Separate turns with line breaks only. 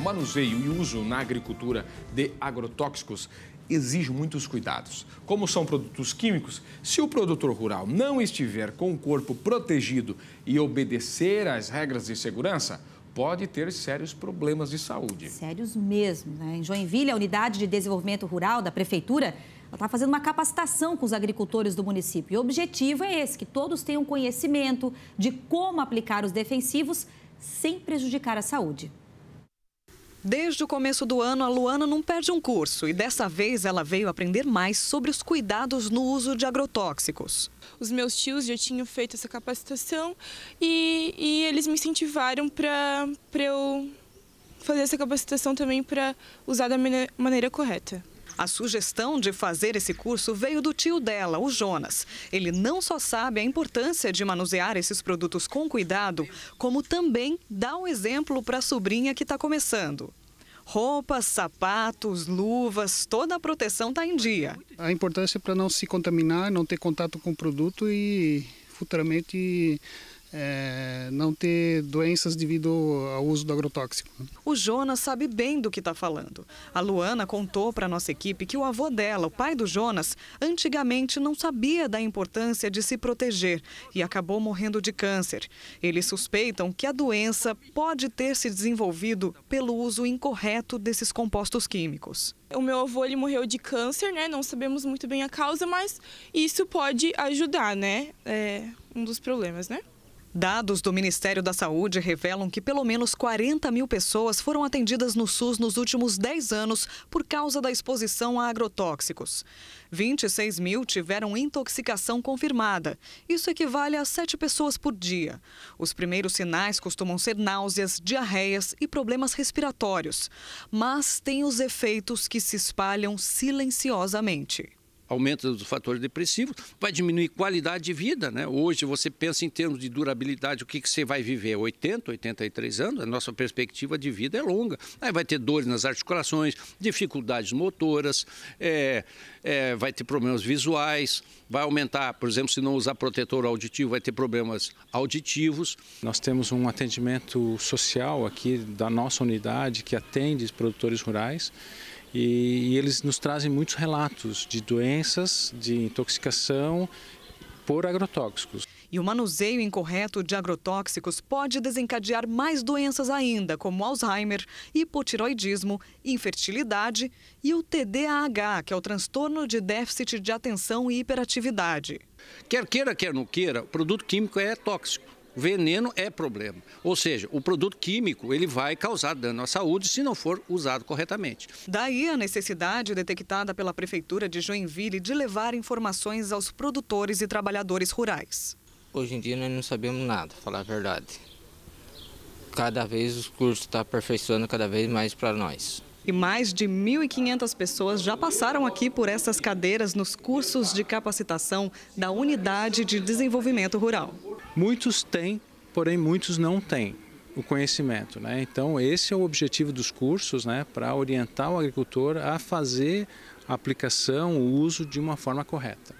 o manuseio e uso na agricultura de agrotóxicos exige muitos cuidados. Como são produtos químicos, se o produtor rural não estiver com o corpo protegido e obedecer às regras de segurança, pode ter sérios problemas de
saúde. Sérios mesmo, né? Em Joinville, a Unidade de Desenvolvimento Rural da Prefeitura está fazendo uma capacitação com os agricultores do município. E o objetivo é esse, que todos tenham conhecimento de como aplicar os defensivos sem prejudicar a saúde. Desde o começo do ano, a Luana não perde um curso e dessa vez ela veio aprender mais sobre os cuidados no uso de agrotóxicos.
Os meus tios já tinham feito essa capacitação e, e eles me incentivaram para eu fazer essa capacitação também para usar da maneira correta.
A sugestão de fazer esse curso veio do tio dela, o Jonas. Ele não só sabe a importância de manusear esses produtos com cuidado, como também dá um exemplo para a sobrinha que está começando. Roupas, sapatos, luvas, toda a proteção está em dia.
A importância é para não se contaminar, não ter contato com o produto e futuramente
é, não ter doenças devido ao uso do agrotóxico. O Jonas sabe bem do que está falando. A Luana contou para nossa equipe que o avô dela, o pai do Jonas, antigamente não sabia da importância de se proteger e acabou morrendo de câncer. Eles suspeitam que a doença pode ter se desenvolvido pelo uso incorreto desses compostos químicos.
O meu avô ele morreu de câncer, né? Não sabemos muito bem a causa, mas isso pode ajudar, né? É um dos problemas, né?
Dados do Ministério da Saúde revelam que pelo menos 40 mil pessoas foram atendidas no SUS nos últimos 10 anos por causa da exposição a agrotóxicos. 26 mil tiveram intoxicação confirmada. Isso equivale a 7 pessoas por dia. Os primeiros sinais costumam ser náuseas, diarreias e problemas respiratórios. Mas tem os efeitos que se espalham silenciosamente
aumento dos fatores depressivos, vai diminuir qualidade de vida. Né? Hoje você pensa em termos de durabilidade, o que, que você vai viver? 80, 83 anos, a nossa perspectiva de vida é longa. Aí vai ter dores nas articulações, dificuldades motoras, é, é, vai ter problemas visuais, vai aumentar, por exemplo, se não usar protetor auditivo, vai ter problemas auditivos. Nós temos um atendimento social aqui da nossa unidade que atende os produtores rurais e, e eles nos trazem muitos relatos de
doenças, de
intoxicação por agrotóxicos. E o
manuseio incorreto de agrotóxicos pode desencadear mais doenças ainda, como Alzheimer, hipotiroidismo, infertilidade e o TDAH, que é o transtorno de déficit de atenção e hiperatividade.
Quer queira, quer não queira, o produto químico é tóxico veneno é problema. Ou seja, o produto químico ele vai causar dano à saúde
se não for usado corretamente. Daí a necessidade detectada pela Prefeitura de Joinville de levar informações aos produtores e trabalhadores rurais.
Hoje em dia nós não sabemos nada, falar a verdade. Cada vez os cursos estão tá aperfeiçoando cada vez mais para nós.
E mais de 1.500 pessoas já passaram aqui por essas cadeiras nos cursos de capacitação da Unidade de Desenvolvimento Rural.
Muitos têm, porém muitos não têm o conhecimento. Né? Então, esse é o objetivo dos cursos, né? para orientar o agricultor a fazer a aplicação, o uso de uma forma correta.